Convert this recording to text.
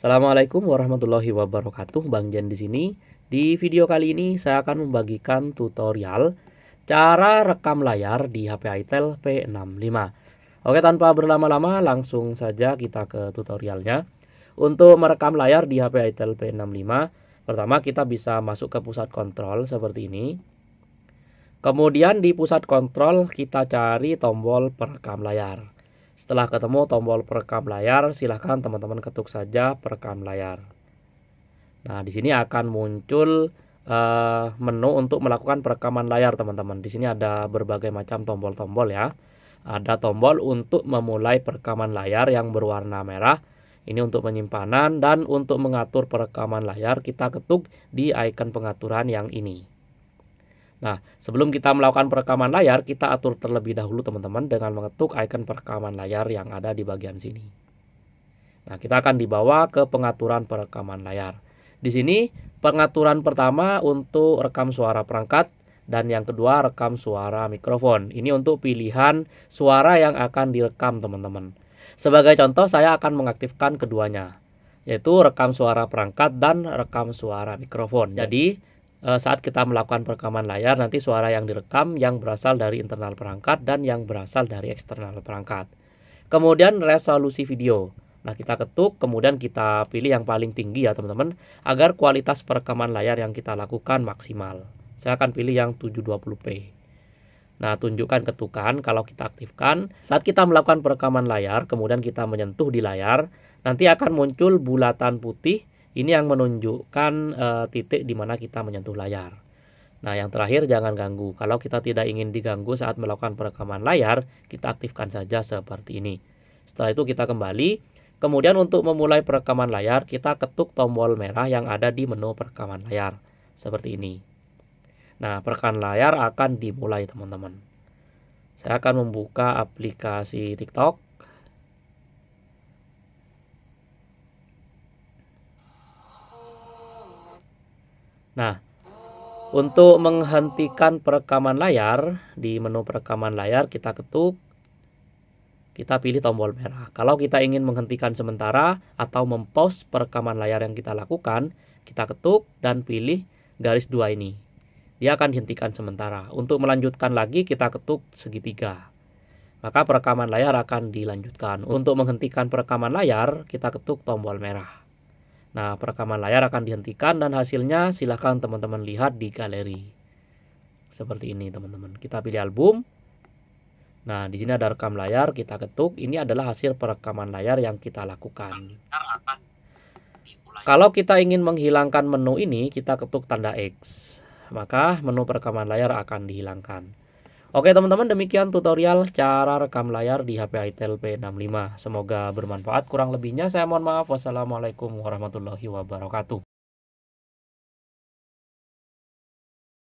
Assalamualaikum warahmatullahi wabarakatuh, Bang Jan di sini. Di video kali ini saya akan membagikan tutorial cara rekam layar di HP Itel P65. Oke, tanpa berlama-lama langsung saja kita ke tutorialnya. Untuk merekam layar di HP Itel P65, pertama kita bisa masuk ke pusat kontrol seperti ini. Kemudian di pusat kontrol kita cari tombol perekam layar. Setelah ketemu tombol perekam layar, silahkan teman-teman ketuk saja perekam layar. Nah, di sini akan muncul uh, menu untuk melakukan perekaman layar, teman-teman. Di sini ada berbagai macam tombol-tombol ya. Ada tombol untuk memulai perekaman layar yang berwarna merah. Ini untuk penyimpanan dan untuk mengatur perekaman layar kita ketuk di icon pengaturan yang ini. Nah, sebelum kita melakukan perekaman layar, kita atur terlebih dahulu teman-teman dengan mengetuk icon perekaman layar yang ada di bagian sini. Nah, kita akan dibawa ke pengaturan perekaman layar. Di sini, pengaturan pertama untuk rekam suara perangkat dan yang kedua rekam suara mikrofon. Ini untuk pilihan suara yang akan direkam teman-teman. Sebagai contoh, saya akan mengaktifkan keduanya, yaitu rekam suara perangkat dan rekam suara mikrofon. Jadi, Eh, saat kita melakukan perekaman layar nanti suara yang direkam yang berasal dari internal perangkat dan yang berasal dari eksternal perangkat. Kemudian resolusi video. Nah, kita ketuk kemudian kita pilih yang paling tinggi ya, teman-teman, agar kualitas perekaman layar yang kita lakukan maksimal. Saya akan pilih yang 720p. Nah, tunjukkan ketukan kalau kita aktifkan. Saat kita melakukan perekaman layar, kemudian kita menyentuh di layar, nanti akan muncul bulatan putih ini yang menunjukkan e, titik di mana kita menyentuh layar. Nah, yang terakhir jangan ganggu. Kalau kita tidak ingin diganggu saat melakukan perekaman layar, kita aktifkan saja seperti ini. Setelah itu kita kembali. Kemudian untuk memulai perekaman layar, kita ketuk tombol merah yang ada di menu perekaman layar. Seperti ini. Nah, perekaman layar akan dimulai teman-teman. Saya akan membuka aplikasi TikTok. Nah, untuk menghentikan perekaman layar, di menu perekaman layar kita ketuk, kita pilih tombol merah. Kalau kita ingin menghentikan sementara atau mempause perekaman layar yang kita lakukan, kita ketuk dan pilih garis dua ini. Dia akan dihentikan sementara. Untuk melanjutkan lagi, kita ketuk segitiga. Maka perekaman layar akan dilanjutkan. Untuk menghentikan perekaman layar, kita ketuk tombol merah. Nah, perekaman layar akan dihentikan dan hasilnya silahkan teman-teman lihat di galeri. Seperti ini, teman-teman. Kita pilih album. Nah, di sini ada rekam layar, kita ketuk. Ini adalah hasil perekaman layar yang kita lakukan. Kalau kita ingin menghilangkan menu ini, kita ketuk tanda X. Maka menu perekaman layar akan dihilangkan. Oke teman-teman demikian tutorial cara rekam layar di HP Itel P65. Semoga bermanfaat. Kurang lebihnya saya mohon maaf. Wassalamualaikum warahmatullahi wabarakatuh.